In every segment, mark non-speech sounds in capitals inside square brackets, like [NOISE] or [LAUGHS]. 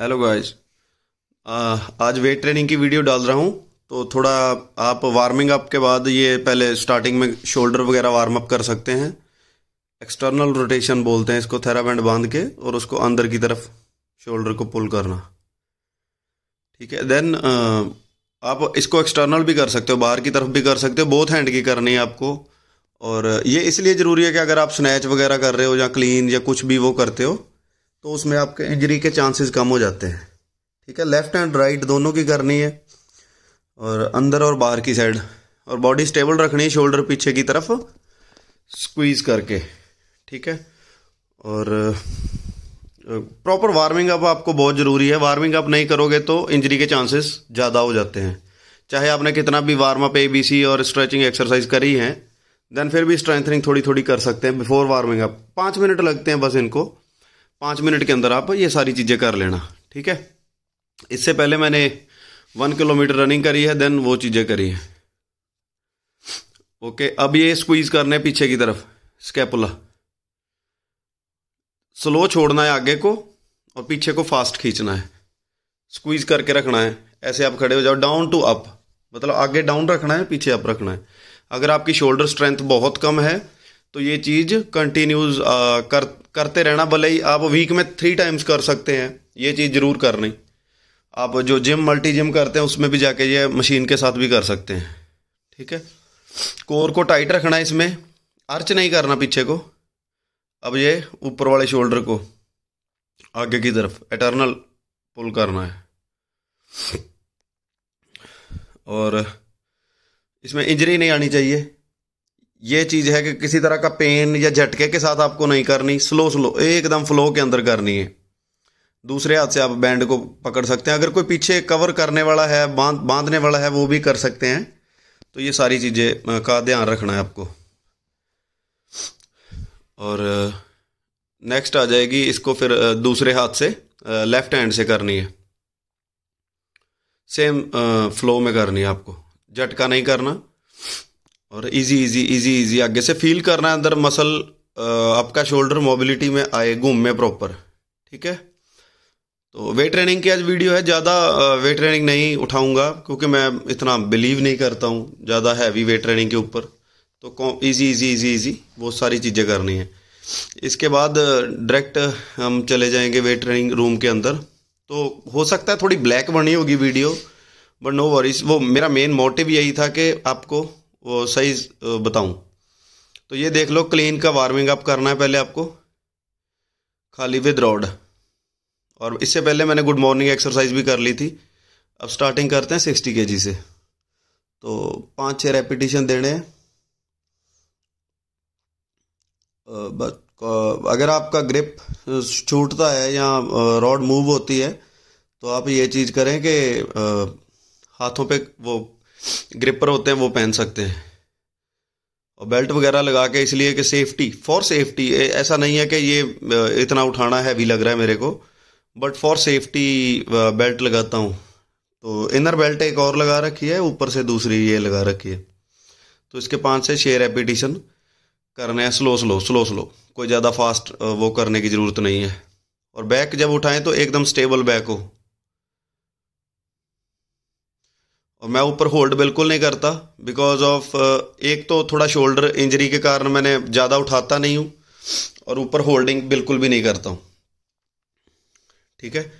hello guys आज weight training की video डाल रहा हूँ तो थोड़ा आप वार्मिंग अप के बाद ये पहले स्टार्टिंग में शोल्डर वगैरह वार्म अप कर सकते हैं एक्सटर्नल रोटेशन बोलते हैं इसको थेराबैंड बांध के और उसको अंदर की तरफ शोल्डर को पुल करना ठीक है देन आप इसको एक्सटर्नल भी कर सकते हो बाहर की तरफ भी कर सकते हो बोथ हैंड की करनी है आपको और ये इसलिए ज़रूरी है कि अगर आप स्नैच वगैरह कर रहे हो या क्लीन या कुछ भी वो करते हो तो उसमें आपके इंजरी के चांसेस कम हो जाते हैं ठीक है लेफ़्ट एंड राइट दोनों की करनी है और अंदर और बाहर की साइड और बॉडी स्टेबल रखनी है शोल्डर पीछे की तरफ स्क्वीज करके ठीक है और प्रॉपर वार्मिंग अप आपको बहुत ज़रूरी है वार्मिंग अप नहीं करोगे तो इंजरी के चांसेस ज़्यादा हो जाते हैं चाहे आपने कितना भी warm up A B C और स्ट्रेचिंग एक्सरसाइज करी है देन फिर भी स्ट्रेंथनिंग थोड़ी थोड़ी कर सकते हैं बिफोर वार्मिंग अप पाँच मिनट लगते हैं बस इनको पाँच मिनट के अंदर आप ये सारी चीज़ें कर लेना ठीक है इससे पहले मैंने वन किलोमीटर रनिंग करी है देन वो चीज़ें करी हैं ओके अब ये स्क्वीज करने है पीछे की तरफ स्कैपुला स्लो छोड़ना है आगे को और पीछे को फास्ट खींचना है स्क्वीज करके रखना है ऐसे आप खड़े हो जाओ डाउन टू अप मतलब आगे डाउन रखना है पीछे अप रखना है अगर आपकी शोल्डर स्ट्रेंथ बहुत कम है तो ये चीज़ कंटिन्यूज कर करते रहना भले ही आप वीक में थ्री टाइम्स कर सकते हैं ये चीज़ ज़रूर करनी आप जो जिम मल्टी जिम करते हैं उसमें भी जाके ये मशीन के साथ भी कर सकते हैं ठीक है कोर को टाइट रखना है इसमें अर्च नहीं करना पीछे को अब ये ऊपर वाले शोल्डर को आगे की तरफ एटर्नल पुल करना है और इसमें इंजरी नहीं आनी चाहिए ये चीज़ है कि किसी तरह का पेन या झटके के साथ आपको नहीं करनी स्लो स्लो एकदम फ्लो के अंदर करनी है दूसरे हाथ से आप बैंड को पकड़ सकते हैं अगर कोई पीछे कवर करने वाला है बांध बांधने वाला है वो भी कर सकते हैं तो ये सारी चीज़ें का ध्यान रखना है आपको और नेक्स्ट आ जाएगी इसको फिर दूसरे हाथ से लेफ्ट हैंड से करनी है सेम फ्लो में करनी है आपको झटका नहीं करना और इजी इजी इजी इजी आगे से फील करना है अंदर मसल आपका शोल्डर मोबिलिटी में आए घूमे प्रॉपर ठीक है तो वेट ट्रेनिंग की आज वीडियो है ज़्यादा वेट ट्रेनिंग नहीं उठाऊंगा क्योंकि मैं इतना बिलीव नहीं करता हूँ ज़्यादा हैवी वेट ट्रेनिंग के ऊपर तो इजी इजी इजी इजी बहुत सारी चीज़ें करनी है इसके बाद डायरेक्ट हम चले जाएंगे वेट ट्रेनिंग रूम के अंदर तो हो सकता है थोड़ी ब्लैक बनी होगी वीडियो बट नो वरीज वो मेरा मेन मोटिव यही था कि आपको वो सही बताऊं तो ये देख लो क्लीन का वार्मिंग अप करना है पहले आपको खाली विद रॉड और इससे पहले मैंने गुड मॉर्निंग एक्सरसाइज भी कर ली थी अब स्टार्टिंग करते हैं सिक्सटी के से तो पाँच छह रेपिटेशन देने हैं बस अगर आपका ग्रिप छूटता है या रॉड मूव होती है तो आप ये चीज़ करें कि हाथों पे वो ग्रिपर होते हैं वो पहन सकते हैं और बेल्ट वगैरह लगा के इसलिए कि सेफ्टी फॉर सेफ्टी ऐसा नहीं है कि ये इतना उठाना हैवी लग रहा है मेरे को बट फॉर सेफ्टी बेल्ट लगाता हूँ तो इनर बेल्ट एक और लगा रखी है ऊपर से दूसरी ये लगा रखी है तो इसके पाँच से छः रेपिटेशन करने हैं स्लो स्लो स्लो स्लो कोई ज़्यादा फास्ट वो करने की ज़रूरत नहीं है और बैक जब उठाएं तो एकदम स्टेबल बैक हो और मैं ऊपर होल्ड बिल्कुल नहीं करता बिकॉज ऑफ uh, एक तो थोड़ा शोल्डर इंजरी के कारण मैंने ज़्यादा उठाता नहीं हूँ और ऊपर होल्डिंग बिल्कुल भी नहीं करता हूँ ठीक है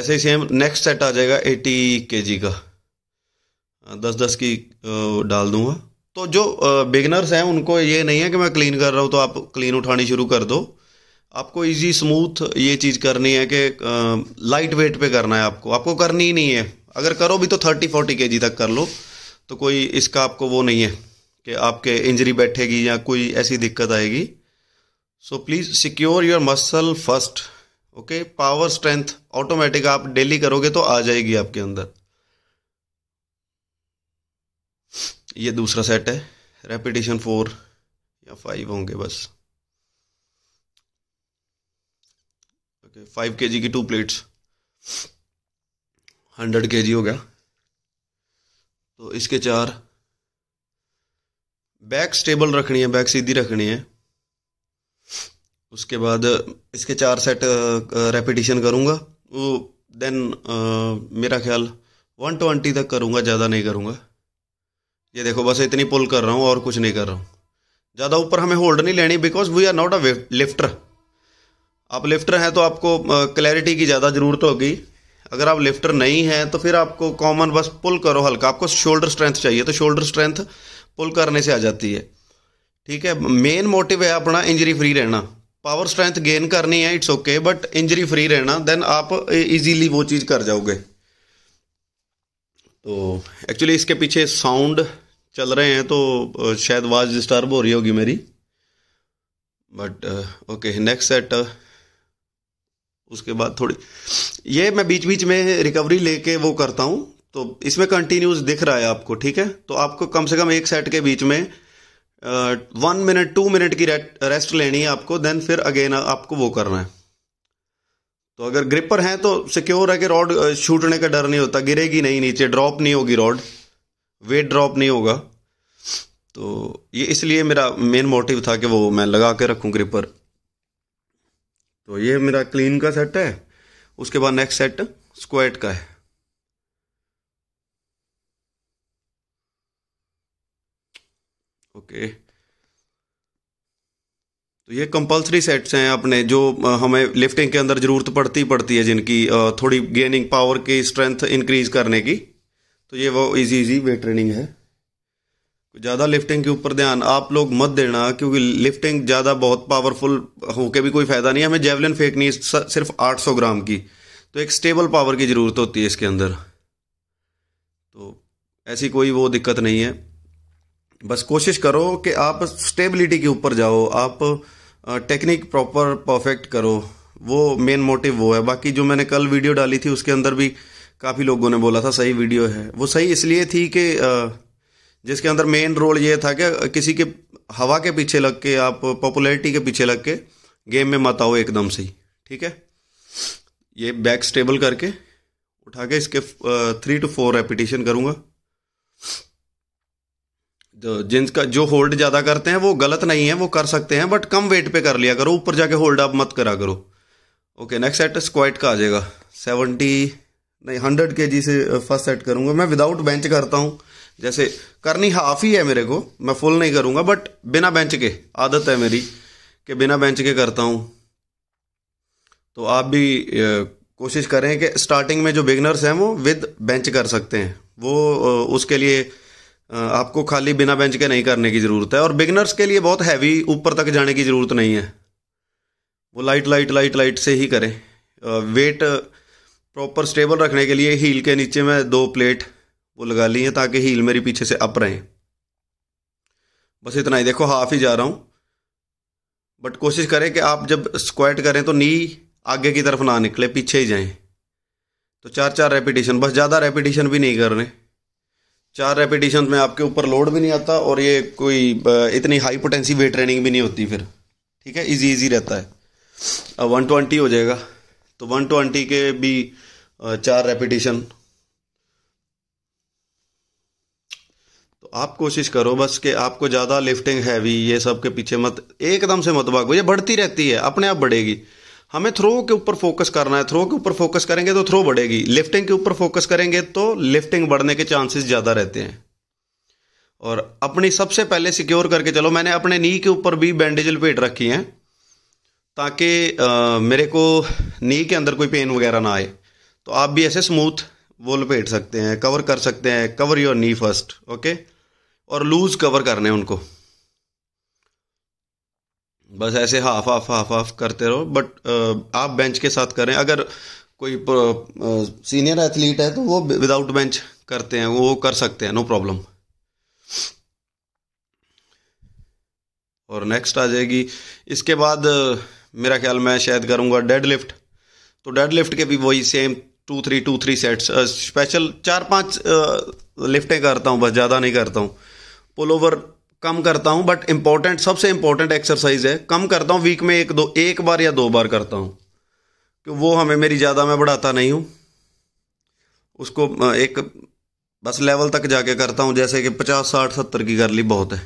ऐसे ही सेम नेक्स्ट सेट आ जाएगा एटी के जी का हाँ, दस दस की uh, डाल दूंगा तो जो बिगनर्स uh, हैं उनको ये नहीं है कि मैं क्लीन कर रहा हूँ तो आप क्लीन उठानी शुरू कर दो आपको इजी स्मूथ ये चीज़ करनी है कि लाइट वेट पे करना है आपको आपको करनी ही नहीं है अगर करो भी तो थर्टी फोर्टी के जी तक कर लो तो कोई इसका आपको वो नहीं है कि आपके इंजरी बैठेगी या कोई ऐसी दिक्कत आएगी so please secure your muscle first okay power strength automatic आप डेली करोगे तो आ जाएगी आपके अंदर ये दूसरा सेट है रेपिटेशन फोर या फाइव होंगे बस ओके फाइव के जी की टू प्लेट्स हंड्रेड के जी हो गया तो इसके चार बैक स्टेबल रखनी है बैक सीधी रखनी है उसके बाद इसके चार सेट रेपिटेशन करूँगा वो देन मेरा ख्याल वन ट्वेंटी तक करूँगा ज़्यादा नहीं करूँगा ये देखो बस इतनी पुल कर रहा हूँ और कुछ नहीं कर रहा हूँ ज़्यादा ऊपर हमें होल्ड नहीं लेनी because we are not a lifter आप लिफ्टर हैं तो आपको क्लैरिटी की ज़्यादा ज़रूरत होगी अगर आप लिफ्टर नहीं हैं तो फिर आपको कॉमन बस पुल करो हल्का आपको शोल्डर स्ट्रेंथ चाहिए तो शोल्डर स्ट्रेंथ पुल करने से आ जाती है ठीक है मेन मोटिव है अपना इंजरी फ्री रहना पावर स्ट्रेंथ गेन करनी है it's okay but injury free रहना देन आप इजीली वो चीज़ कर जाओगे तो एक्चुअली इसके पीछे साउंड चल रहे हैं तो शायद आवाज़ डिस्टर्ब हो रही होगी मेरी बट ओके नेक्स्ट सेट उसके बाद थोड़ी ये मैं बीच बीच में रिकवरी लेके वो करता हूँ तो इसमें कंटिन्यूस दिख रहा है आपको ठीक है तो आपको कम से कम एक सेट के बीच में वन मिनट टू मिनट की रेस्ट लेनी है आपको देन फिर अगेन आपको वो करना है तो अगर ग्रिपर हैं तो सिक्योर है कि रॉड छूटने का डर नहीं होता गिरेगी नहीं नीचे ड्रॉप नहीं होगी रॉड वेट ड्रॉप नहीं होगा तो ये इसलिए मेरा मेन मोटिव था कि वो मैं लगा के रखूं ग्रिपर तो ये मेरा क्लीन का सेट है उसके बाद नेक्स्ट सेट स्क्वेट का है ओके तो ये कंपलसरी सेट्स हैं अपने जो हमें लिफ्टिंग के अंदर ज़रूरत पड़ती पड़ती है जिनकी थोड़ी गेनिंग पावर की स्ट्रेंथ इंक्रीज करने की तो ये वो इजी इजी वेट ट्रेनिंग है ज़्यादा लिफ्टिंग के ऊपर ध्यान आप लोग मत देना क्योंकि लिफ्टिंग ज़्यादा बहुत पावरफुल होके भी कोई फ़ायदा नहीं है हमें जेवलिन फेंकनी सिर्फ 800 ग्राम की तो एक स्टेबल पावर की ज़रूरत होती है इसके अंदर तो ऐसी कोई वो दिक्कत नहीं है बस कोशिश करो कि आप स्टेबिलिटी के ऊपर जाओ आप टेक्निक प्रॉपर परफेक्ट करो वो मेन मोटिव वो है बाकी जो मैंने कल वीडियो डाली थी उसके अंदर भी काफ़ी लोगों ने बोला था सही वीडियो है वो सही इसलिए थी कि जिसके अंदर मेन रोल ये था कि किसी के हवा के पीछे लग के आप पॉपुलैरिटी के पीछे लग के गेम में मत आओ एकदम से ही ठीक है ये बैक स्टेबल करके उठा के इसके थ्री टू फोर रेपिटेशन करूँगा जो जिनका जो होल्ड ज़्यादा करते हैं वो गलत नहीं है वो कर सकते हैं बट कम वेट पे कर लिया करो ऊपर जाके होल्ड आप मत करा करो ओके नेक्स्ट सेट स्क्वाइट का आ जाएगा सेवेंटी नहीं हंड्रेड के जी से फर्स्ट सेट करूँगा मैं विदाउट बेंच करता हूँ जैसे करनी हाफ़ ही है मेरे को मैं फुल नहीं करूँगा बट बिना बेंच के आदत है मेरी कि बिना बेंच के करता हूँ तो आप भी कोशिश करें कि स्टार्टिंग में जो बिगनर्स हैं वो विद बेंच कर सकते हैं वो उसके लिए आपको खाली बिना बेंच के नहीं करने की ज़रूरत है और बिगनर्स के लिए बहुत हैवी ऊपर तक जाने की ज़रूरत नहीं है वो लाइट लाइट लाइट लाइट से ही करें वेट प्रॉपर स्टेबल रखने के लिए हील के नीचे मैं दो प्लेट वो लगा ली है ताकि हील मेरी पीछे से अप रहे बस इतना ही देखो हाफ ही जा रहा हूँ बट कोशिश करें कि आप जब स्क्वाट करें तो नी आगे की तरफ ना निकले पीछे ही जाएं तो चार चार रेपिटेशन बस ज़्यादा रेपिटेशन भी नहीं कर रहे चार रेपिटेशन में आपके ऊपर लोड भी नहीं आता और ये कोई इतनी हाई पोटेंसी वेट ट्रेनिंग भी नहीं होती फिर ठीक है इजी इजी रहता है अब वन ट्वेंटी हो जाएगा तो वन ट्वेंटी के भी चार रेपिटेशन तो आप कोशिश करो बस कि आपको ज़्यादा लिफ्टिंग हैवी ये सब के पीछे मत एकदम से मत भागो ये बढ़ती रहती है अपने आप बढ़ेगी हमें थ्रो के ऊपर फोकस करना है थ्रो के ऊपर फोकस करेंगे तो थ्रो बढ़ेगी लिफ्टिंग के ऊपर फोकस करेंगे तो लिफ्टिंग बढ़ने के चांसेस ज़्यादा रहते हैं और अपनी सबसे पहले सिक्योर करके चलो मैंने अपने नी के ऊपर भी बैंडेज लपेट रखी है ताकि मेरे को नी के अंदर कोई पेन वगैरह ना आए तो आप भी ऐसे स्मूथ वो लपेट सकते हैं कवर कर सकते हैं cover your knee first okay और लूज कवर करने उनको बस ऐसे हाफ हाफ हाफ हाफ करते रहो बट आप बेंच के साथ करें अगर कोई सीनियर एथलीट है तो वो विदाउट बेंच करते हैं वो कर सकते हैं नो प्रॉब्लम और नेक्स्ट आ जाएगी इसके बाद मेरा ख्याल मैं शायद करूँगा डेड लिफ्ट तो डेड लिफ्ट के भी वही same two three two three sets special चार पांच लिफ्टें uh, करता हूँ बस ज़्यादा नहीं करता हूँ पुल ओवर कम करता हूँ बट इम्पॉर्टेंट सबसे इम्पॉर्टेंट एक्सरसाइज है कम करता हूँ वीक में एक दो एक बार या दो बार करता हूँ कि वो हमें मेरी ज़्यादा मैं बढ़ाता नहीं हूँ उसको uh, एक बस लेवल तक जाके करता हूँ जैसे कि पचास साठ सत्तर की कर ली बहुत है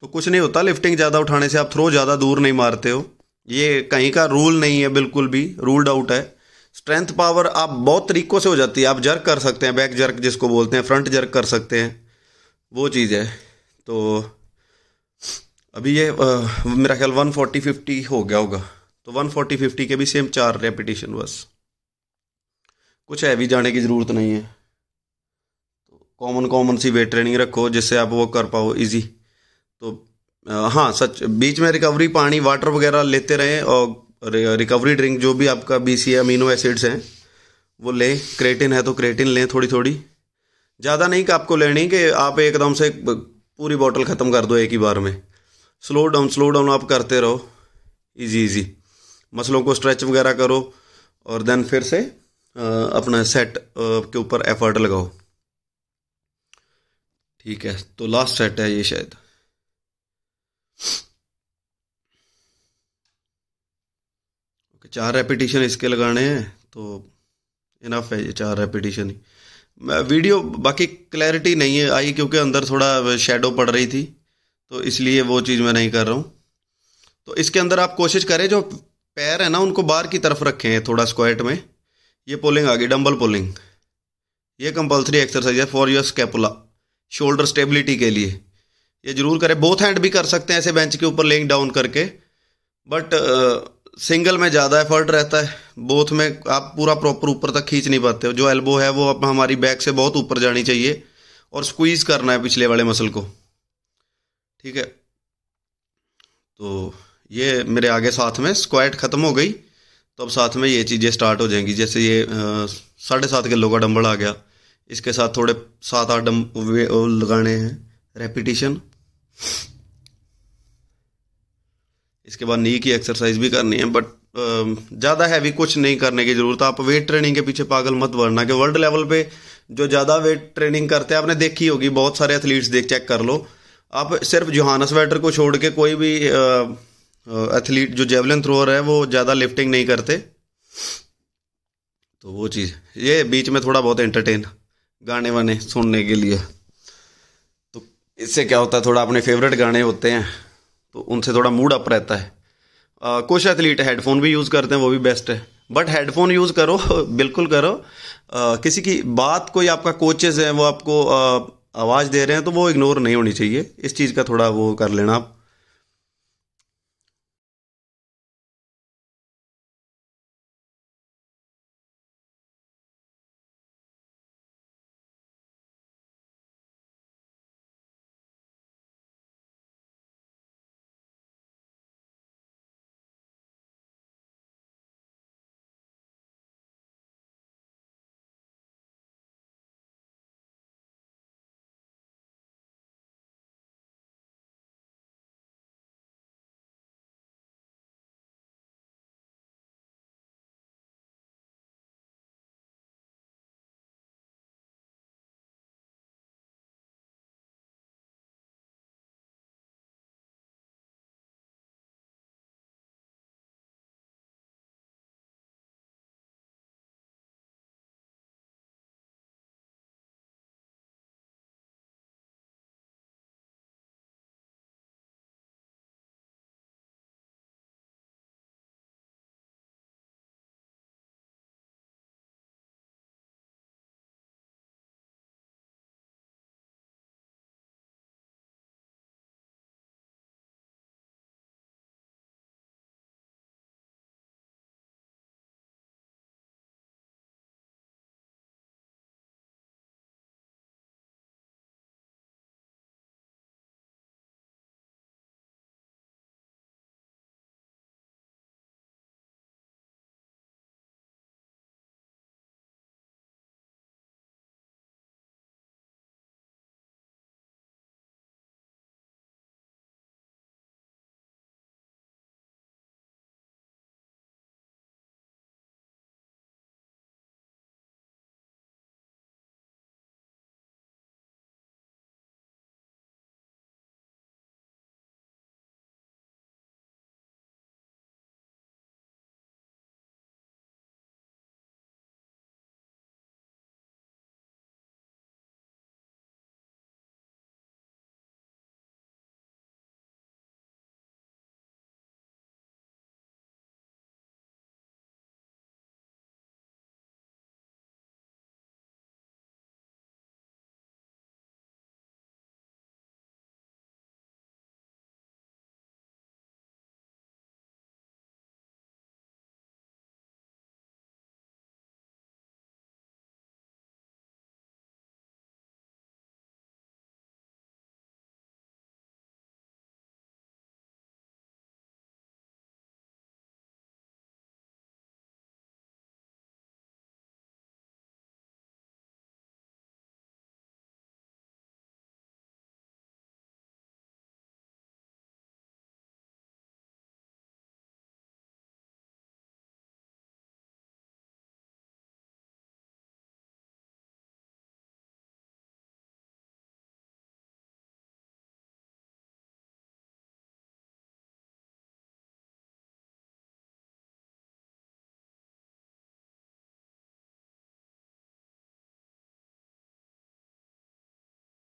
तो कुछ नहीं होता लिफ्टिंग ज़्यादा उठाने से आप थ्रो ज़्यादा दूर नहीं मारते हो ये कहीं का रूल नहीं है बिल्कुल भी रूल्ड आउट है स्ट्रेंथ पावर आप बहुत तरीक़ों से हो जाती है आप जर्क कर सकते हैं बैक जर्क जिसको बोलते हैं फ्रंट जर्क कर सकते हैं वो चीज़ है तो अभी ये आ, मेरा ख्याल वन फोर्टी फिफ्टी हो गया होगा तो वन फोर्टी फिफ्टी के भी सेम चार रेपिटेशन बस कुछ हैवी जाने की ज़रूरत नहीं है तो कॉमन कॉमन सी वेट ट्रेनिंग रखो जिससे आप वो कर पाओ इजी तो हाँ सच बीच में रिकवरी पानी वाटर वगैरह लेते रहें और रिकवरी ड्रिंक जो भी आपका बी सी अमीनो एसिड्स हैं वो लें क्रेटिन है तो क्रेटिन लें थोड़ी थोड़ी ज़्यादा नहीं कि आपको लेनी कि आप एकदम से पूरी बोतल ख़त्म कर दो एक ही बार में स्लो डाउन स्लो डाउन आप करते रहो इजी इजी मसलों को स्ट्रेच वगैरह करो और देन फिर से अपना सेट के ऊपर एफर्ट लगाओ ठीक है तो लास्ट सेट है ये शायद ओके चार रेपिटेशन इसके लगाने हैं तो इनफ है ये चार रेपिटेशन ही वीडियो बाकी क्लैरिटी नहीं है आई क्योंकि अंदर थोड़ा शेडो पड़ रही थी तो इसलिए वो चीज़ मैं नहीं कर रहा हूँ तो इसके अंदर आप कोशिश करें जो पैर है ना उनको बाहर की तरफ रखें थोड़ा स्क्वाट में ये पोलिंग आ गई डम्बल पोलिंग ये कंपलसरी एक्सरसाइज है for your scapula shoulder stability के लिए ये जरूर करें बोथ हैंड भी कर सकते हैं ऐसे बेंच के ऊपर लेंग डाउन करके बट सिंगल uh, में ज़्यादा एफर्ट रहता है बोथ में आप पूरा प्रॉपर ऊपर तक खींच नहीं पाते हो जो एल्बो है वो अब हमारी बैक से बहुत ऊपर जानी चाहिए और स्क्वीज करना है पिछले वाले मसल को ठीक है तो ये मेरे आगे साथ में स्क्वाट ख़त्म हो गई तो अब साथ में ये चीज़ें स्टार्ट हो जाएंगी जैसे ये uh, साढ़े सात किलो का डम्बल आ गया इसके साथ थोड़े सात आठ डम लगाने हैं रेपिटिशन इसके बाद नी की एक्सरसाइज भी करनी है बट ज़्यादा हैवी कुछ नहीं करने की ज़रूरत आप वेट ट्रेनिंग के पीछे पागल मत बढ़ना कि वर्ल्ड लेवल पे जो ज़्यादा वेट ट्रेनिंग करते हैं आपने देखी होगी बहुत सारे एथलीट्स देख चेक कर लो आप सिर्फ जोहानस वेटर को छोड़ के कोई भी एथलीट uh, uh, जो जेवलिन थ्रोअर है वो ज़्यादा लिफ्टिंग नहीं करते तो वो चीज़ ये बीच में थोड़ा बहुत एंटरटेन गाने वाने सुनने के लिए इससे क्या होता है थोड़ा अपने फेवरेट गाने होते हैं तो उनसे थोड़ा मूड अप रहता है आ, कुछ एथलीट हेडफोन भी यूज़ करते हैं वो भी बेस्ट है बट हेडफोन यूज़ करो [LAUGHS] बिल्कुल करो आ, किसी की बात कोई आपका कोचेज है वो आपको आवाज़ दे रहे हैं तो वो इग्नोर नहीं होनी चाहिए इस चीज़ का थोड़ा वो कर लेना आप